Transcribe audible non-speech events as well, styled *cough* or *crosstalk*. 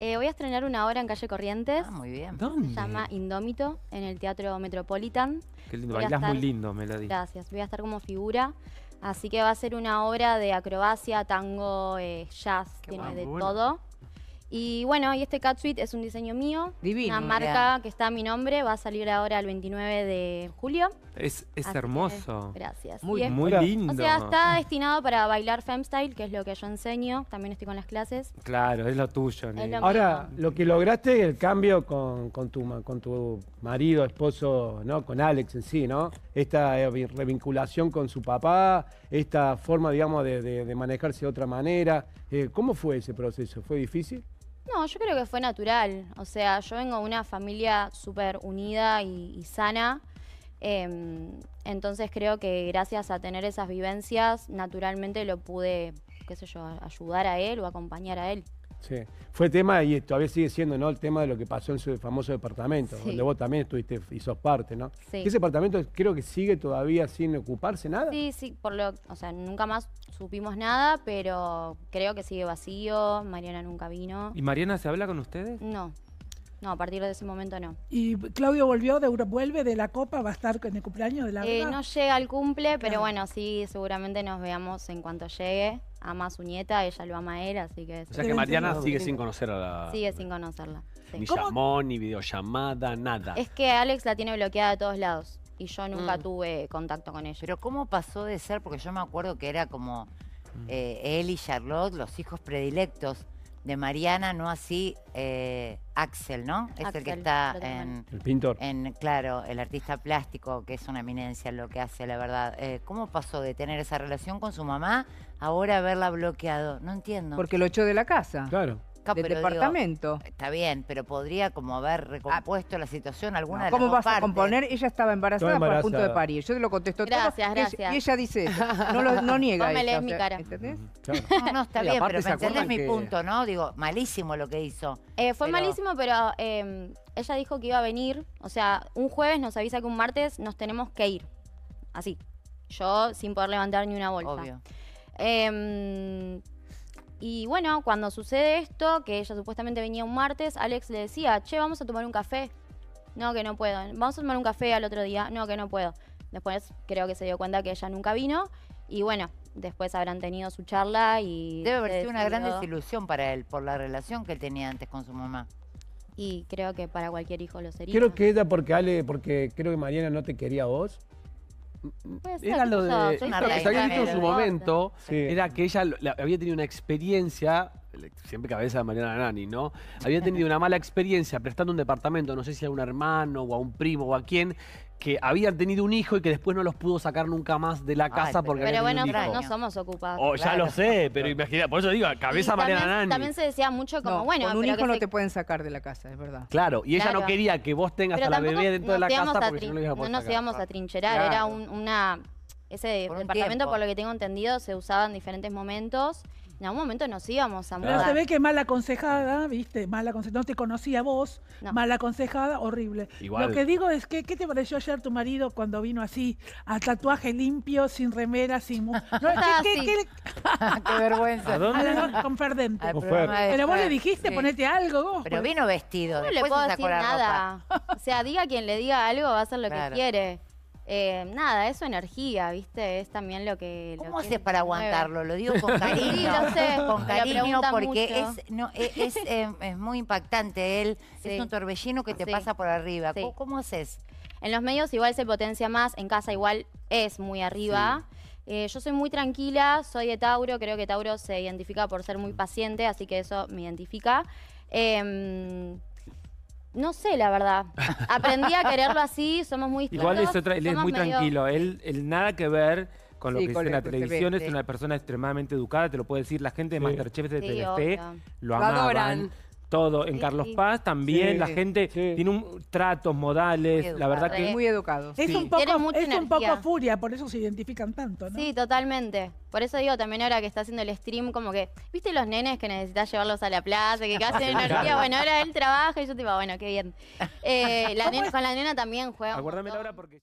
Eh, voy a estrenar una obra en Calle Corrientes. Ah, muy bien. ¿Dónde? Se llama Indómito, en el Teatro Metropolitan. Qué lindo, bailas muy lindo, Melody. Gracias, voy a estar como figura. Así que va a ser una obra de acrobacia, tango, eh, jazz, tiene de todo. Y bueno, y este cat suite es un diseño mío. Divino. Una marca que está a mi nombre. Va a salir ahora el 29 de julio. Es, hermoso. gracias. Muy, lindo. O sea, está destinado para bailar femstyle, que es lo que yo enseño. También estoy con las clases. Claro, es lo tuyo. ahora, lo que lograste el cambio con, con, tu, con tu marido, esposo, ¿no? Con Alex en sí, ¿no? Esta eh, revinculación con su papá, esta forma, digamos, de, manejarse de otra manera. Eh, ¿Cómo fue ese proceso? ¿Fue difícil? No, yo creo que fue natural. O sea, yo vengo de una familia súper unida y, sana. Em, entonces creo que gracias a tener esas vivencias, naturalmente lo pude, qué sé yo, ayudar a él o acompañar a él. Sí. Fue tema, y todavía sigue siendo, ¿no? El tema de lo que pasó en su famoso departamento, donde vos también estuviste y sos parte, ¿no? Ese departamento creo que sigue todavía sin ocuparse nada. Sí, sí, por lo, o sea, nunca más supimos nada, pero creo que sigue vacío, Mariana nunca vino. ¿Y Mariana se habla con ustedes? No. No, a partir de ese momento no. ¿Y Claudio volvió, de, vuelve de la Copa? ¿Va a estar en el cumpleaños de la eh, No llega al cumple, pero bueno, sí, seguramente nos veamos en cuanto llegue. Ama a su nieta, ella lo ama a él, así que... O sea que Mariana sigue sin conocer a la... Sigue sin conocerla. Ni llamó, ni videollamada, nada. Es que Alex la tiene bloqueada de todos lados y yo nunca mm. tuve contacto con ella. Pero ¿cómo pasó de ser? Porque yo me acuerdo que era como mm. eh, él y Charlotte, los hijos predilectos de Mariana, no así eh, Axel, ¿no? Es el que está en... El pintor. En, claro, el artista plástico, que es una eminencia lo que hace, la verdad. Eh, ¿Cómo pasó de tener esa relación con su mamá ahora haberla bloqueado? No entiendo. Porque lo echó de la casa. Claro departamento. está bien, pero podría como haber recompuesto la situación alguna ah, de las ¿Cómo vas a componer? Ella estaba embarazada, por el punto de parir. Yo te lo contesto gracias, todo. Gracias, Y ella dice eso. No, lo, no niega lees mi cara. ¿Entendés? Mm, no, no, está bien, pero me entendés mi punto, ¿no? Digo, malísimo lo que hizo. Eh, fue malísimo, pero eh, ella dijo que iba a venir. O sea, un jueves nos avisa que un martes nos tenemos que ir. Así. Yo sin poder levantar ni una bolsa. Obvio. Eh, y bueno, cuando sucede esto, que ella supuestamente venía un martes, Alex le decía, che, vamos a tomar un café. No, que no puedo. Vamos a tomar un café al otro día. No, que no puedo. Después creo que se dio cuenta que ella nunca vino. Y bueno, después habrán tenido su charla y... Debe haber sido una gran desilusión para él por la relación que él tenía antes con su mamá. Y creo que para cualquier hijo lo sería. Creo que ella, porque Ale, porque creo que Mariana no te quería a vos, era lo de. Lo que se había visto en su momento. Era que ella había tenido una experiencia siempre cabeza de Mariana Nani, ¿no? Había tenido una mala experiencia prestando un departamento, no sé si a un hermano o a un primo o a quién, que habían tenido un hijo y que después no los pudo sacar nunca más de la casa porque pero bueno no somos ocupados oh, ya lo sé pero imagina por eso digo cabeza Mariana Nani también se decía mucho como bueno un hijo no te pueden sacar de la casa es verdad claro y ella no quería que vos tengas a la bebé dentro de la casa porque si no, no, no nos íbamos a trincherar era un, una ese departamento, por lo que tengo entendido, se usaba en diferentes momentos en algún momento nos íbamos a mudar. Pero se ve que mala aconsejada, viste, mal aconsejada, no te conocía vos, Mala mal aconsejada, horrible. Lo que digo es que, ¿qué te pareció ayer tu marido cuando vino así, a tatuaje limpio, sin remera, sin... *laughs* *laughs* ¿qué, vergüenza. ¿A dónde? A con Ferdente. Pero vos le dijiste, ponete algo vos. Pero pues. vino vestido, no le puedo decir nada. O sea, diga quien le diga algo, va a hacer lo que quiere. Eh, nada, es energía, ¿viste? Es también lo que... ¿Cómo haces para aguantarlo? Lo digo *laughs* con cariño. Sí, lo sé. Con cariño, porque es, no, e, es, *laughs* em, es, muy impactante. Él es un torbellino que te pasa por arriba. ¿Cómo, haces? En los medios igual se potencia más, en casa igual es muy arriba. Eh, yo soy muy tranquila, soy de Tauro, creo que Tauro se identifica por ser muy mm. paciente, así que eso me identifica. Em, no sé, la verdad. Aprendí a quererlo así, somos muy Igual es, otra, él es muy tranquilo. Él, él nada que ver con lo que dice en la televisión, es una persona extremadamente educada, te lo puedo decir la gente de Masterchef de sí, lo, lo, Adoran todo. En Carlos Paz también la gente tiene un, tratos, modales, la verdad que... Es muy educado. Es, un poco, es un poco furia, por eso se identifican tanto, ¿no? Sí, totalmente. Por eso digo, también ahora que está haciendo el stream, como que, ¿viste los nenes que necesitas llevarlos a la plaza, que casi Bueno, ahora él trabaja y yo tipo, ah, bueno, qué bien. Eh, *laughs* la nena, con la nena también juega. Acuérdame hora porque...